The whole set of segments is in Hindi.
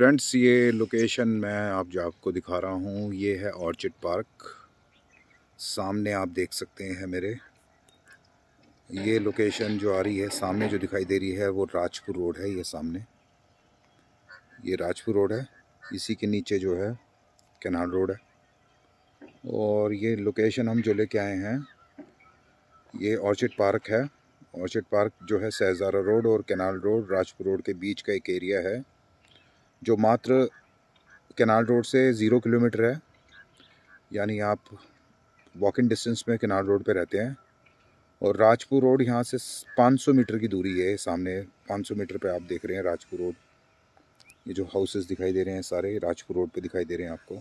फ्रेंड्स ये लोकेशन मैं आप जो आपको दिखा रहा हूँ ये है ऑर्चिड पार्क सामने आप देख सकते हैं मेरे ये लोकेशन जो आ रही है सामने जो दिखाई दे रही है वो राजपुर रोड है ये सामने ये राजपुर रोड है इसी के नीचे जो है कैनाल रोड है और ये लोकेशन हम जो लेके आए हैं ये ऑर्चिड पार्क है ऑर्चिड पार्क जो है सहजारा रोड और कैनाल रोड राजपुर रोड के बीच का एक एरिया है जो मात्र कैनाल रोड से ज़ीरो किलोमीटर है यानी आप वॉकिंग डिस्टेंस में कैनाल रोड पे रहते हैं और राजपुर रोड यहाँ से 500 मीटर की दूरी है सामने 500 मीटर पे आप देख रहे हैं राजपुर रोड ये जो हाउसेस दिखाई दे रहे हैं सारे राजपुर रोड पे दिखाई दे रहे हैं आपको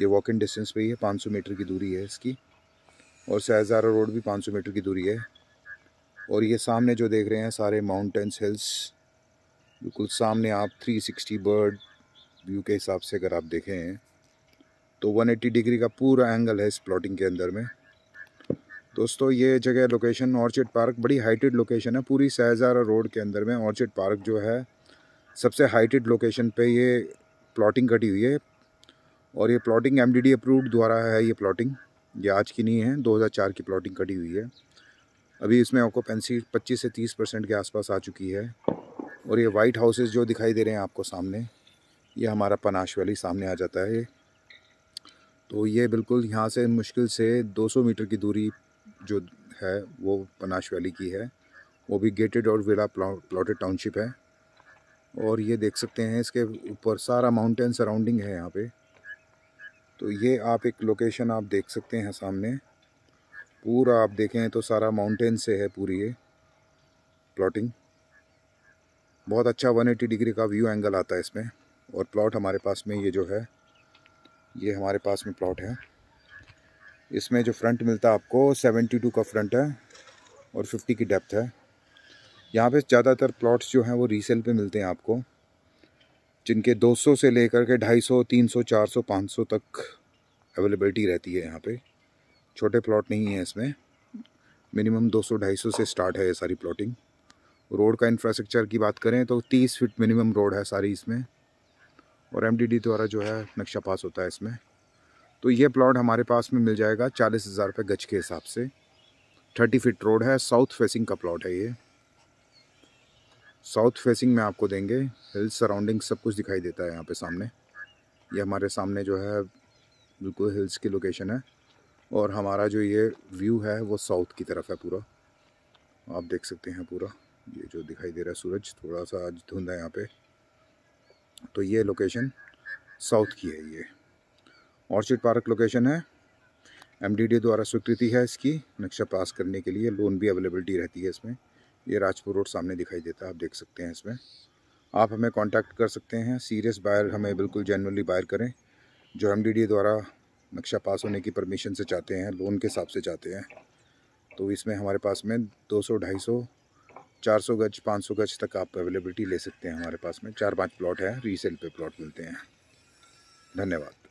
ये वॉकिंग डिस्टेंस पे ही है 500 मीटर की दूरी है इसकी और सहजारा रोड भी 500 मीटर की दूरी है और ये सामने जो देख रहे हैं सारे माउंटेंस हिल्स बिल्कुल सामने आप 360 बर्ड व्यू के हिसाब से अगर आप देखें तो 180 डिग्री का पूरा एंगल है इस प्लॉटिंग के अंदर में दोस्तों ये जगह लोकेशन ऑर्चिड पार्क बड़ी हाइटेड लोकेशन है पूरी सहजारा रोड के अंदर में ऑर्चिड पार्क जो है सबसे हाइटेड लोकेशन पे ये प्लॉटिंग कटी हुई है और ये प्लॉटिंग एम डी अप्रूव्ड द्वारा है ये प्लॉटिंग ये आज की नहीं है 2004 की प्लॉटिंग कटी हुई है अभी इसमें ऑकोपेंसी 25 से 30 परसेंट के आसपास आ चुकी है और ये वाइट हाउसेस जो दिखाई दे रहे हैं आपको सामने ये हमारा पनाश वैली सामने आ जाता है तो ये बिल्कुल यहाँ से मुश्किल से 200 मीटर की दूरी जो है वो पनाश वैली की है वो भी गेटेड और विला प्लॉटेड टाउनशिप है और ये देख सकते हैं इसके ऊपर सारा माउंटेन सराउंडिंग है यहाँ पे तो ये आप एक लोकेशन आप देख सकते हैं सामने पूरा आप देखें तो सारा माउंटेन से है पूरी ये प्लॉटिंग बहुत अच्छा 180 डिग्री का व्यू एंगल आता है इसमें और प्लॉट हमारे पास में ये जो है ये हमारे पास में प्लॉट है इसमें जो फ्रंट मिलता है आपको 72 का फ्रंट है और 50 की डेप्थ है यहाँ पे ज़्यादातर प्लॉट्स जो हैं वो रीसेल पे मिलते हैं आपको जिनके 200 से लेकर के 250, 300, 400, 500 तक अवेलेबलिटी रहती है यहाँ पे छोटे प्लॉट नहीं है इसमें मिनिमम 200, 250 से स्टार्ट है ये सारी प्लॉटिंग रोड का इंफ्रास्ट्रक्चर की बात करें तो तीस फीट मिनिमम रोड है सारी इसमें और एम द्वारा जो है नक्शा पास होता है इसमें तो ये प्लॉट हमारे पास में मिल जाएगा चालीस हज़ार रुपये गज के हिसाब से थर्टी फीट रोड है साउथ फेसिंग का प्लॉट है ये साउथ फेसिंग में आपको देंगे हिल सराउंडिंग सब कुछ दिखाई देता है यहाँ पे सामने ये हमारे सामने जो है बिल्कुल हिल्स की लोकेशन है और हमारा जो ये व्यू है वो साउथ की तरफ है पूरा आप देख सकते हैं पूरा ये जो दिखाई दे रहा है सूरज थोड़ा सा आज धुंध है यहाँ पे तो ये लोकेशन साउथ की है ये ऑर्चिड पार्क लोकेशन है एमडीडी द्वारा स्वीकृति है इसकी नक्शा पास करने के लिए लोन भी अवेलेबिलिटी रहती है इसमें ये राजपुर रोड सामने दिखाई देता है आप देख सकते हैं इसमें आप हमें कांटेक्ट कर सकते हैं सीरियस बायर हमें बिल्कुल जेनवनली बायर करें जो एम द्वारा नक्शा पास होने की परमिशन से चाहते हैं लोन के हिसाब से चाहते हैं तो इसमें हमारे पास में 200 250 400 गज 500 गज तक आप अवेलेबिलिटी ले सकते हैं हमारे पास में चार पांच प्लॉट हैं रीसेल पे प्लॉट मिलते हैं धन्यवाद